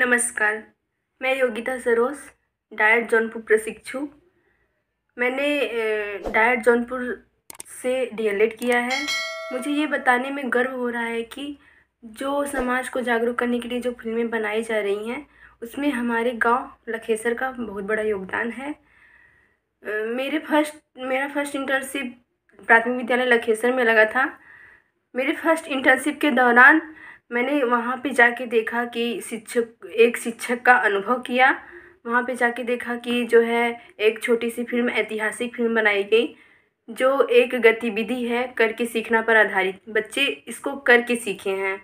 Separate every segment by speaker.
Speaker 1: नमस्कार मैं योगिता सरोस डायट जौनपुर प्रशिक्षु मैंने डायट जौनपुर से डी किया है मुझे ये बताने में गर्व हो रहा है कि जो समाज को जागरूक करने के लिए जो फिल्में बनाई जा रही हैं उसमें हमारे गांव लखेसर का बहुत बड़ा योगदान है मेरे फर्स्ट मेरा फर्स्ट इंटर्नशिप प्राथमिक विद्यालय लखेसर में लगा था मेरे फर्स्ट इंटर्नशिप के दौरान मैंने वहाँ पे जाके देखा कि शिक्षक एक शिक्षक का अनुभव किया वहाँ पे जाके देखा कि जो है एक छोटी सी फिल्म ऐतिहासिक फिल्म बनाई गई जो एक गतिविधि है करके सीखना पर आधारित बच्चे इसको करके सीखे हैं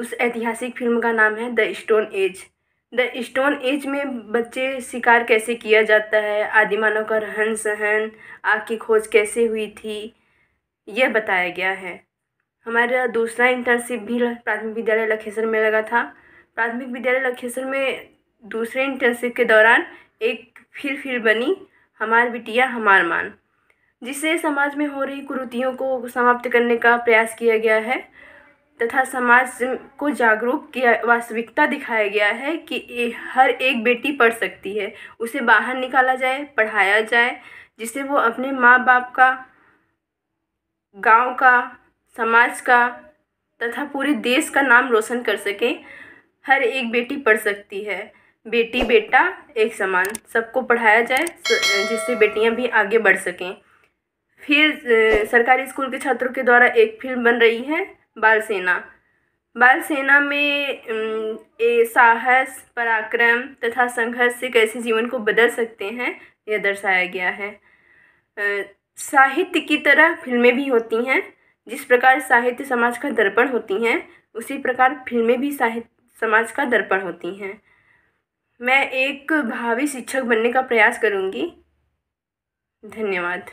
Speaker 1: उस ऐतिहासिक फिल्म का नाम है the stone age the stone age में बच्चे शिकार कैसे किया जाता है आदि मानव का रहन सहन आग की खोज कैसे हुई थी यह बताया गया है हमारा दूसरा इंटर्नशिप भी प्राथमिक विद्यालय लखेसर में लगा था प्राथमिक विद्यालय लखेसर में दूसरे इंटर्नशिप के दौरान एक फिर फिर बनी हमार बिटिया हमार मान जिससे समाज में हो रही कुरुतियों को समाप्त करने का प्रयास किया गया है तथा समाज को जागरूक किया वास्तविकता दिखाया गया है कि हर एक बेटी पढ़ सकती है उसे बाहर निकाला जाए पढ़ाया जाए जिससे वो अपने माँ बाप का गांव का समाज का तथा पूरे देश का नाम रोशन कर सकें हर एक बेटी पढ़ सकती है बेटी बेटा एक समान सबको पढ़ाया जाए जिससे बेटियां भी आगे बढ़ सकें फिर सरकारी स्कूल के छात्रों के द्वारा एक फिल्म बन रही है बाल सेना बाल सेना में ए, साहस पराक्रम तथा संघर्ष से कैसे जीवन को बदल सकते हैं यह दर्शाया गया है साहित्य की तरह फिल्में भी होती हैं जिस प्रकार साहित्य समाज का दर्पण होती हैं उसी प्रकार फिल्में भी साहित्य समाज का दर्पण होती हैं मैं एक भावी शिक्षक बनने का प्रयास करूँगी धन्यवाद